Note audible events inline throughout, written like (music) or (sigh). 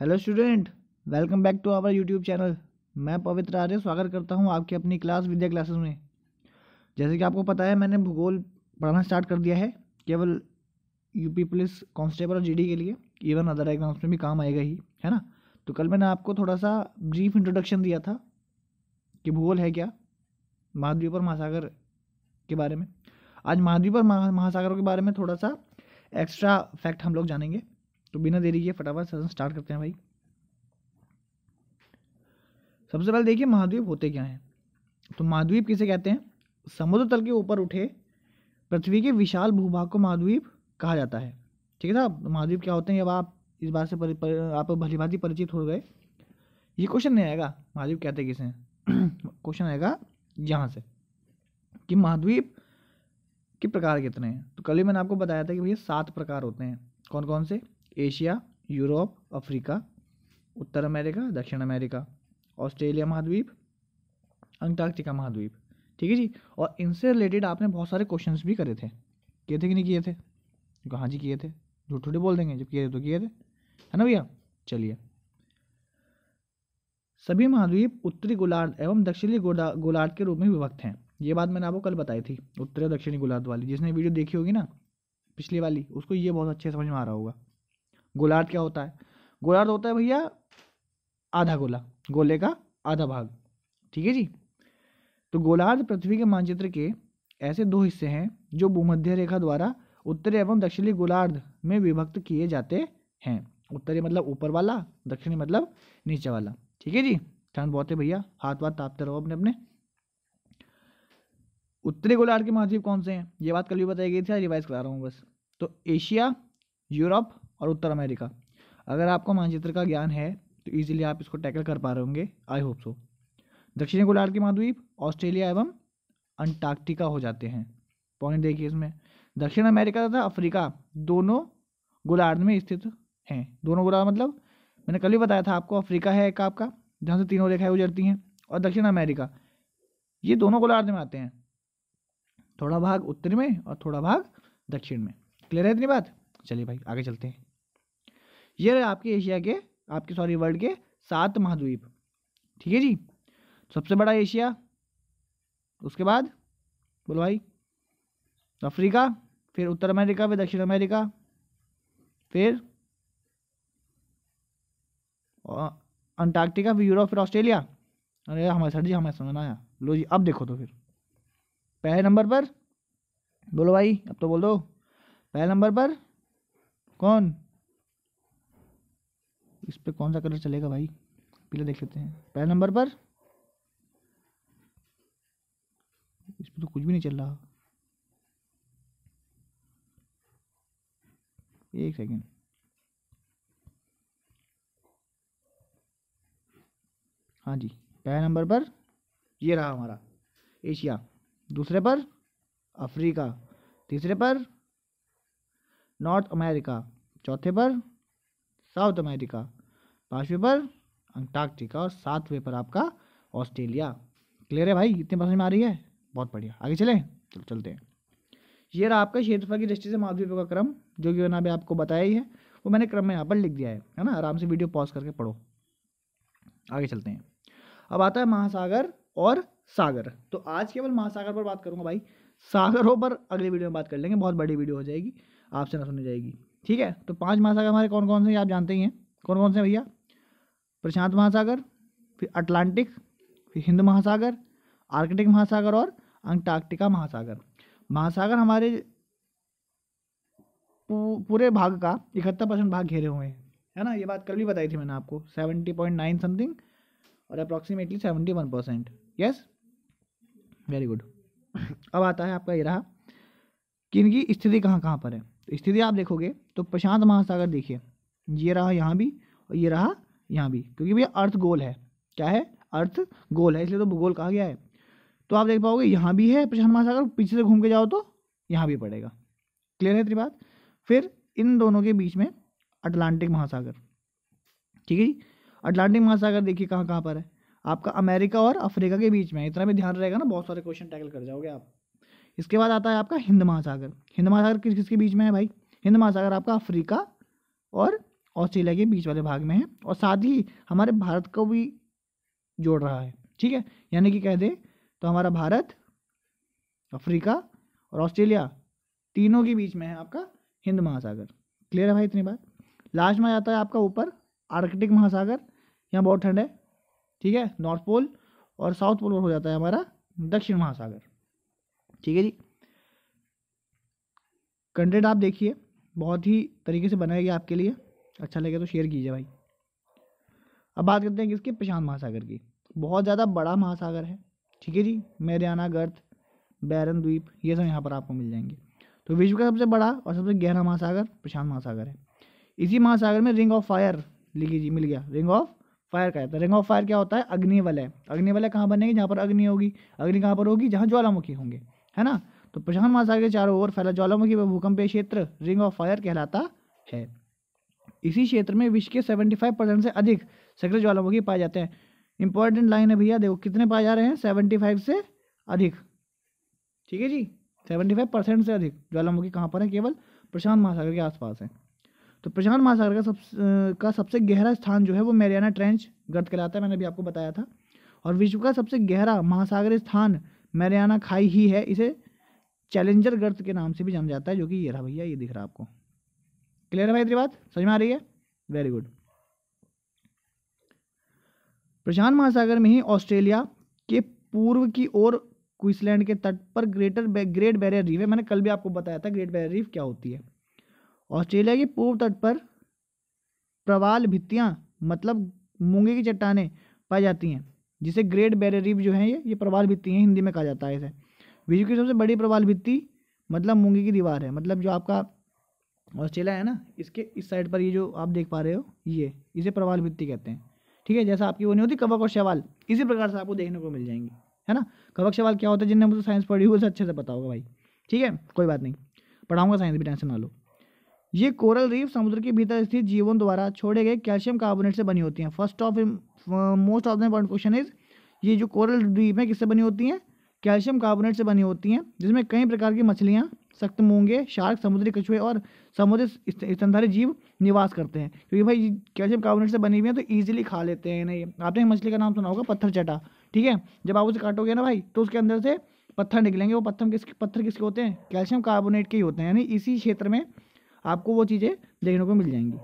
hello student welcome back to our YouTube channel मैं पवित्र आर्य स्वागत करता हूँ आपकी अपनी क्लास विद्या क्लासेस में जैसे कि आपको पता है मैंने भूगोल पढ़ाना स्टार्ट कर दिया है केवल यूपी पुलिस कांस्टेबल और जीडी के लिए इवन अदर एग्जाम्स में भी काम आएगा ही है ना तो कल मैंने आपको थोड़ा सा ब्रीफ इंट्रोडक्शन दिया था कि भूगोल है क्या महाद्वीप और महासागर के बारे में आज महाद्वीप और महासागरों के बारे में थोड़ा सा एक्स्ट्रा फैक्ट हम लोग जानेंगे तो बिना देरी के फटाफट सेशन स्टार्ट करते हैं भाई सबसे पहले देखिए महाद्वीप होते क्या हैं तो महाद्वीप किसे कहते हैं समुद्र तल के ऊपर उठे पृथ्वी के विशाल भूभाग को महाद्वीप कहा जाता है ठीक है साहब तो महाद्वीप क्या होते हैं अब आप इस बात से आप भली भांति परिचित हो गए ये क्वेश्चन नहीं आएगा महाद्वीप कहते किसे हैं क्वेश्चन (clears throat) आएगा यहाँ से कि महाद्वीप के प्रकार कितने हैं तो कल ही मैंने आपको बताया था कि भैया सात प्रकार होते हैं कौन कौन से एशिया यूरोप अफ्रीका उत्तर अमेरिका दक्षिण अमेरिका ऑस्ट्रेलिया महाद्वीप अंटार्कटिका महाद्वीप ठीक है जी और इनसे रिलेटेड आपने बहुत सारे क्वेश्चंस भी करे थे किए थे कि नहीं किए थे हाँ जी किए थे झूठ झूठे बोल देंगे जब किए थे तो किए थे है ना भैया चलिए सभी महाद्वीप उत्तरी गोलार्ध एवं दक्षिणी गोलार्ध के रूप में विभक्त हैं ये बात मैंने आपको कल बताई थी उत्तरी और दक्षिणी गोलार्ध वाली जिसने वीडियो देखी होगी ना पिछली वाली उसको ये बहुत अच्छे समझ में आ रहा होगा गोलार्ध क्या होता है गोलार्ध होता है भैया आधा गोला गोले का आधा भाग ठीक है जी तो गोलार्ध पृथ्वी के मानचित्र के ऐसे दो हिस्से हैं जो भूमध्य रेखा द्वारा उत्तरी एवं दक्षिणी गोलार्ध में विभक्त किए जाते हैं उत्तरी मतलब ऊपर वाला दक्षिणी मतलब नीचे वाला ठीक है जी ठंड बहुत है भैया हाथ वाथ तापते रहो अपने अपने उत्तरी गोलार्ध के महाद्वीप कौन से हैं ये बात कल भी बताई गई थी रिवाइज करा रहा हूँ बस तो एशिया यूरोप और उत्तर अमेरिका अगर आपको मानचित्र का ज्ञान है तो ईजिली आप इसको टैकल कर पा रहे होंगे आई होप सो दक्षिणी गोलार्ध के महाद्वीप ऑस्ट्रेलिया एवं अंटार्कटिका हो जाते हैं पॉइंट देखिए इसमें दक्षिण अमेरिका तथा अफ्रीका दोनों गोलार्ध में स्थित हैं दोनों गोलार्ध मतलब मैंने कल ही बताया था आपको अफ्रीका है एक आपका जहाँ से तीनों रेखाएं उजरती हैं और दक्षिण अमेरिका ये दोनों गोलार्ध में आते हैं थोड़ा भाग उत्तर में और थोड़ा भाग दक्षिण में क्लियर है इतनी बात चलिए भाई आगे चलते हैं ये रहे आपके एशिया के आपके सॉरी वर्ल्ड के सात महाद्वीप ठीक है जी सबसे बड़ा एशिया उसके बाद बोलो भाई अफ्रीका फिर उत्तर अमेरिका फिर दक्षिण अमेरिका फिर अंटार्कटिका फिर यूरोप फिर ऑस्ट्रेलिया अरे हमारे सर जी हमें समझना आया लो जी अब देखो तो फिर पहले नंबर पर बोलो भाई अब तो बोल दो पहले नंबर पर कौन इस पर कौन सा कलर चलेगा भाई पीला देख लेते हैं पहले नंबर पर इस पर तो कुछ भी नहीं चल रहा एक सेकेंड हाँ जी पहले नंबर पर ये रहा हमारा एशिया दूसरे पर अफ्रीका तीसरे पर नॉर्थ अमेरिका चौथे पर साउथ अमेरिका पाँचवें पर अंटार्कटिका और सातवें पर आपका ऑस्ट्रेलिया क्लियर है भाई इतनी समझ में आ रही है बहुत बढ़िया आगे चलें चलो चलते हैं ये रहा आपका क्षेत्रफल की दृष्टि से महाद्वीपों का क्रम जो कि मैंने अभी आपको बताया ही है वो मैंने क्रम में यहाँ पर लिख दिया है है ना आराम से वीडियो पॉज करके पढ़ो आगे चलते हैं अब आता है महासागर और सागर तो आज केवल महासागर पर बात करूँगा भाई सागरों पर अगली वीडियो में बात कर लेंगे बहुत बड़ी वीडियो हो जाएगी आपसे ना सुनी जाएगी ठीक है तो पांच महासागर हमारे कौन कौन से आप जानते ही हैं कौन कौन से भैया प्रशांत महासागर फिर अटलांटिक फिर हिंद महासागर आर्कटिक महासागर और अंटार्कटिका महासागर महासागर हमारे पूरे भाग का इकहत्तर परसेंट भाग घेरे हुए हैं है ना ये बात कल भी बताई थी मैंने आपको सेवेंटी पॉइंट नाइन समथिंग और approximately seventy one percent yes very good अब आता है आपका ये रहा कि इनकी स्थिति कहाँ कहाँ पर है तो स्थिति आप देखोगे तो प्रशांत महासागर देखिए ये रहा यहाँ भी और ये रहा यहाँ भी क्योंकि भैया अर्थ गोल है क्या है अर्थ गोल है इसलिए तो भूगोल कहा गया है तो आप देख पाओगे यहाँ भी है प्रशांत महासागर पीछे से घूम के जाओ तो यहाँ भी पड़ेगा क्लियर है इतनी बात फिर इन दोनों के बीच में अटलांटिक महासागर ठीक है जी अटलांटिक महासागर देखिए कहाँ कहाँ पर है आपका अमेरिका और अफ्रीका के बीच में इतना भी ध्यान रहेगा ना बहुत सारे क्वेश्चन टैकल कर जाओगे आप इसके बाद आता है आपका हिंद महासागर हिंद महासागर किस किसके बीच में है भाई हिंद महासागर आपका अफ्रीका और ऑस्ट्रेलिया के बीच वाले भाग में है और साथ ही हमारे भारत को भी जोड़ रहा है ठीक है यानी कि कह दें तो हमारा भारत अफ्रीका और ऑस्ट्रेलिया तीनों के बीच में है आपका हिंद महासागर क्लियर है भाई इतनी बात लास्ट में आता है आपका ऊपर आर्कटिक महासागर यहाँ बहुत ठंड है ठीक है नॉर्थ पोल और साउथ पोल हो जाता है हमारा दक्षिण महासागर ठीक है जी कंटेंट आप देखिए बहुत ही तरीके से बनाएगी आपके लिए अच्छा लगे तो शेयर कीजिए भाई अब बात करते हैं किसकी प्रशांत महासागर की बहुत ज़्यादा बड़ा महासागर है ठीक है जी मेरियाना गर्थ बैरन द्वीप ये सब यहाँ पर आपको मिल जाएंगे तो विश्व का सबसे बड़ा और सबसे गहरा महासागर प्रशांत महासागर है इसी महासागर में रिंग ऑफ फायर लिखी जी मिल गया रिंग ऑफ फायर का जाता है रिंग ऑफ फायर क्या होता है अग्नि वलय अग्नि वलय कहाँ बनेगी जहाँ पर अग्नि होगी अग्नि कहाँ पर होगी जहाँ ज्वालामुखी होंगे है ना तो प्रशांत महासागर के चारों ओर फैला ज्वालामुखी व भूकंपीय क्षेत्र रिंग ऑफ फायर कहलाता है इसी क्षेत्र में विश्व के 75 परसेंट से अधिक सक्रिय ज्वालामुखी पाए जाते हैं इंपॉर्टेंट लाइन है भैया देखो कितने पाए जा रहे हैं 75 से अधिक ठीक है जी 75 परसेंट से अधिक ज्वालामुखी कहाँ पर है केवल प्रशांत महासागर के आसपास है तो प्रशांत महासागर का सब का सबसे गहरा स्थान जो है वो मेरियाना ट्रेंच गर्द कहलाता है मैंने भी आपको बताया था और विश्व का सबसे गहरा महासागर स्थान मेरियाना खाई ही है इसे चैलेंजर गर्त के नाम से भी जाना जाता है जो कि ये रहा भैया ये दिख रहा है आपको क्लियर है भाई तेरी बात समझ में आ रही है वेरी गुड प्रशांत महासागर में ही ऑस्ट्रेलिया के पूर्व की ओर क्वींसलैंड के तट पर ग्रेटर ग्रेट बैरियर रीफ है मैंने कल भी आपको बताया था ग्रेट बैरियर रीफ क्या होती है ऑस्ट्रेलिया के पूर्व तट पर प्रवाल भित्तियाँ मतलब मूंगे की चट्टाने पाई जाती हैं जिसे ग्रेट बैरियर रीफ जो है ये ये प्रवाल भित्ती है हिंदी में कहा जाता है इसे विश्व की सबसे बड़ी प्रवाल भित्ती मतलब मूंगे की दीवार है मतलब जो आपका ऑस्ट्रेलिया है ना इसके इस साइड पर ये जो आप देख पा रहे हो ये इसे प्रवाल भित्ति कहते हैं ठीक है जैसा आपकी वो नहीं होती कवक और शवाल इसी प्रकार से आपको देखने को मिल जाएंगे है ना कवक शवाल क्या होता है जिनने मुझे साइंस पढ़ी हुई उसे अच्छे से पता होगा भाई ठीक है कोई बात नहीं पढ़ाऊंगा साइंस भी टेंशन ना लो ये कोरल रीफ समुद्र के भीतर स्थित जीवन द्वारा छोड़े गए कैल्शियम कार्बोनेट से बनी होती हैं first of most of the question is ये जो कोरल रीफ है किससे बनी होती हैं कैल्शियम कार्बोनेट से बनी होती हैं जिसमें कई प्रकार की मछलियाँ सख्त मूंगे शार्क समुद्री कछुए और समुद्री स्तनधारी जीव निवास करते हैं क्योंकि भाई कैल्शियम कार्बोनेट से बनी हुई है तो ईजिली खा लेते हैं ना ये आपने मछली का नाम सुना होगा पत्थर चटा ठीक है जब आप उसे काटोगे ना भाई तो उसके अंदर से पत्थर निकलेंगे वो पत्थर किस पत्थर किसके होते हैं कैल्शियम कार्बोनेट के ही होते हैं यानी इसी क्षेत्र में आपको वो चीज़ें देखने को मिल जाएंगी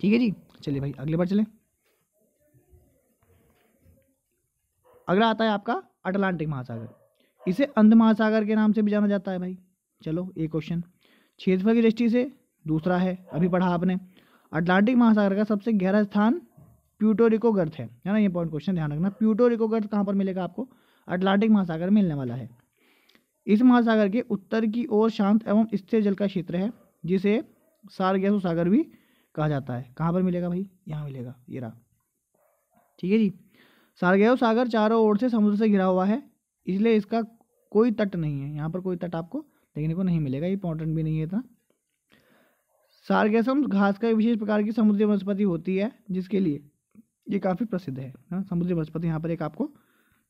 ठीक है जी चलिए भाई अगले बार चलें अगला आता है आपका अटलांटिक महासागर इसे अंध महासागर के नाम से भी जाना जाता है भाई चलो एक क्वेश्चन क्षेत्रफल की दृष्टि से दूसरा है अभी पढ़ा आपने अटलांटिक महासागर का सबसे गहरा स्थान प्यूटोरिको गर्थ है है ना ये इंपॉर्टेंट क्वेश्चन ध्यान रखना प्यूटोरिको गर्थ कहाँ पर मिलेगा आपको अटलांटिक महासागर मिलने वाला है इस महासागर के उत्तर की ओर शांत एवं स्थिर जल का क्षेत्र है जिसे सारगैसो सागर भी कहा जाता है कहाँ पर मिलेगा भाई यहाँ मिलेगा ये रहा ठीक है जी सारगैसो सागर चारों ओर से समुद्र से घिरा हुआ है इसलिए इसका कोई तट नहीं है यहाँ पर कोई तट आपको देखने को नहीं मिलेगा इंपॉर्टेंट भी नहीं है इतना सार्गेसम घास का एक विशेष प्रकार की समुद्री वनस्पति होती है जिसके लिए ये काफ़ी प्रसिद्ध है ना समुद्री वनस्पति यहाँ पर एक आपको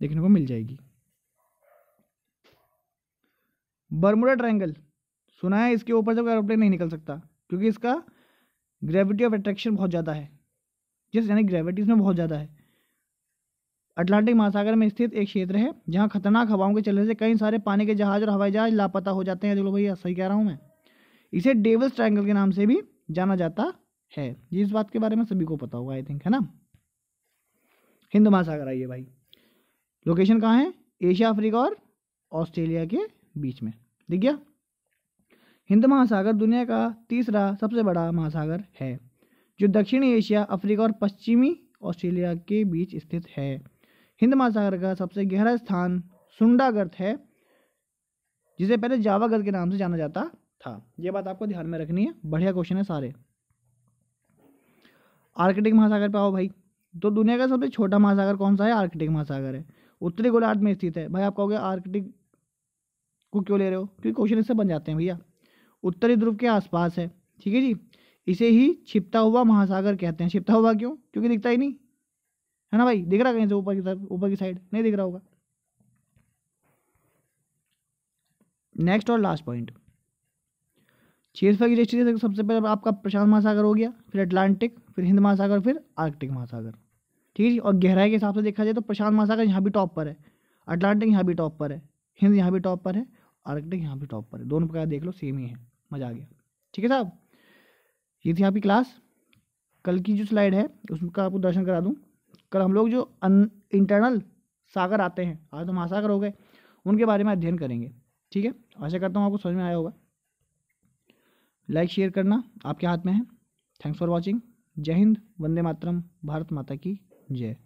देखने को मिल जाएगी बर्मुडा ट्रायंगल सुना है इसके ऊपर से कोई एरोप्लेन नहीं निकल सकता क्योंकि इसका ग्रेविटी ऑफ अट्रैक्शन बहुत ज़्यादा है जिस यानी ग्रेविटी इसमें बहुत ज़्यादा है अटलांटिक महासागर में स्थित एक क्षेत्र है जहाँ खतरनाक हवाओं के चलने से कई सारे पानी के जहाज और हवाई जहाज लापता हो जाते हैं चलो भैया सही कह रहा हूँ मैं इसे डेवल्स ट्राइंगल के नाम से भी जाना जाता है इस बात के बारे में सभी को पता होगा आई थिंक है ना हिंद महासागर आइए भाई लोकेशन कहाँ है एशिया अफ्रीका और ऑस्ट्रेलिया के बीच में दिख गया हिंद महासागर दुनिया का तीसरा सबसे बड़ा महासागर है जो दक्षिणी एशिया अफ्रीका और पश्चिमी ऑस्ट्रेलिया के बीच स्थित है हिंद महासागर का सबसे गहरा स्थान सुंडा गर्त है जिसे पहले जावा गर्त के नाम से जाना जाता था यह बात आपको ध्यान में रखनी है बढ़िया क्वेश्चन है सारे आर्कटिक महासागर पे आओ भाई तो दुनिया का सबसे छोटा महासागर कौन सा है आर्कटिक महासागर है उत्तरी गोलार्ध में स्थित है भाई आप कहोगे आर्कटिक को क्यों ले रहे हो क्योंकि क्वेश्चन इससे बन जाते हैं भैया उत्तरी ध्रुव के आसपास है ठीक है जी इसे ही छिपता हुआ महासागर कहते हैं छिपता हुआ क्यों क्योंकि दिखता ही नहीं है ना भाई दिख रहा कहीं से ऊपर की तरफ ऊपर की साइड नहीं दिख रहा होगा नेक्स्ट और लास्ट पॉइंट छेसफा की दृष्टि से सबसे पहले आपका प्रशांत महासागर हो गया फिर अटलांटिक फिर हिंद महासागर फिर आर्कटिक महासागर ठीक है जी और गहराई के हिसाब से देखा जाए तो प्रशांत महासागर यहाँ भी टॉप पर है अटलांटिक यहाँ भी टॉप पर है हिंद यहाँ भी टॉप पर है आर्कटिक यहाँ भी टॉप पर है दोनों प्रकार देख लो सेम ही है मज़ा आ गया ठीक है साहब ये थी आपकी क्लास कल की जो स्लाइड है उसका आपको दर्शन करा दूँ कल हम लोग जो इंटरनल सागर आते हैं आज तो महासागर हो गए उनके बारे में अध्ययन करेंगे ठीक है आशा करता हूँ आपको समझ में आया होगा लाइक शेयर करना आपके हाथ में है थैंक्स फॉर वॉचिंग जय हिंद वंदे मातरम भारत माता की जय